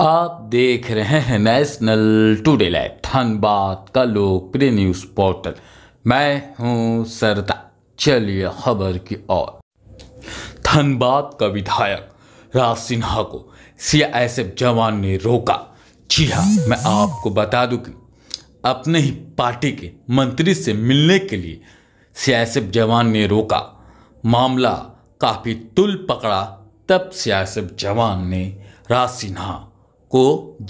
आप देख रहे हैं नेशनल टुडे लाइव धनबाद का लोकप्रिय न्यूज पोर्टल मैं हूं सरदा चलिए खबर की ओर धनबाद का विधायक राज सिन्हा को सीआईएसएफ जवान ने रोका जी हाँ मैं आपको बता दूं कि अपने ही पार्टी के मंत्री से मिलने के लिए सीआईएसएफ जवान ने रोका मामला काफ़ी तुल पकड़ा तब सियासत जवान ने राज सिन्हा को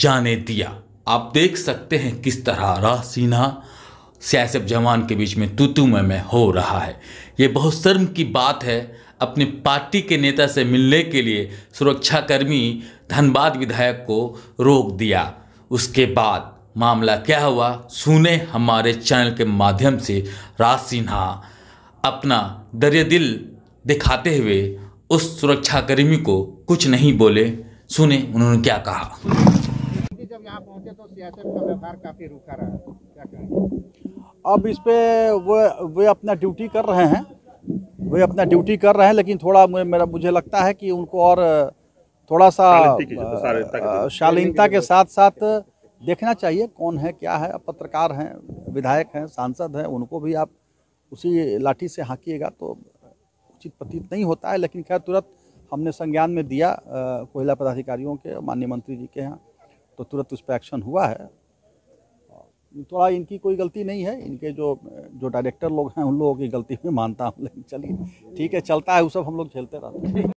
जाने दिया आप देख सकते हैं किस तरह सिन्हा सियासत जवान के बीच में तुतुमय में, में हो रहा है ये बहुत शर्म की बात है अपने पार्टी के नेता से मिलने के लिए सुरक्षाकर्मी धनबाद विधायक को रोक दिया उसके बाद मामला क्या हुआ सुने हमारे चैनल के माध्यम से राज सिन्हा अपना दरिया दिल दिखाते हुए उस सुरक्षाकर्मी को कुछ नहीं बोले सुने उन्होंने क्या कहा जब यहाँ पहुंचे तो सियासत का व्यवहार काफ़ी रुका रहा क्या कहें अब इस पे वो वे अपना ड्यूटी कर रहे हैं वे अपना ड्यूटी कर रहे हैं लेकिन थोड़ा मेरा मुझे लगता है कि उनको और थोड़ा सा शालीनता तो के साथ साथ देखना चाहिए कौन है क्या है पत्रकार हैं विधायक हैं सांसद हैं उनको भी आप उसी लाठी से हाँकिएगा तो उचित प्रतीत नहीं होता है लेकिन खैर तुरंत हमने संज्ञान में दिया कोयला पदाधिकारियों के माननीय मंत्री जी के यहाँ तो तुरंत उस पर एक्शन हुआ है थोड़ा इनकी कोई गलती नहीं है इनके जो जो डायरेक्टर लोग हैं उन लोगों की गलती में मानता हूँ लेकिन चलिए ठीक है चलता है वो सब हम लोग झेलते रहते हैं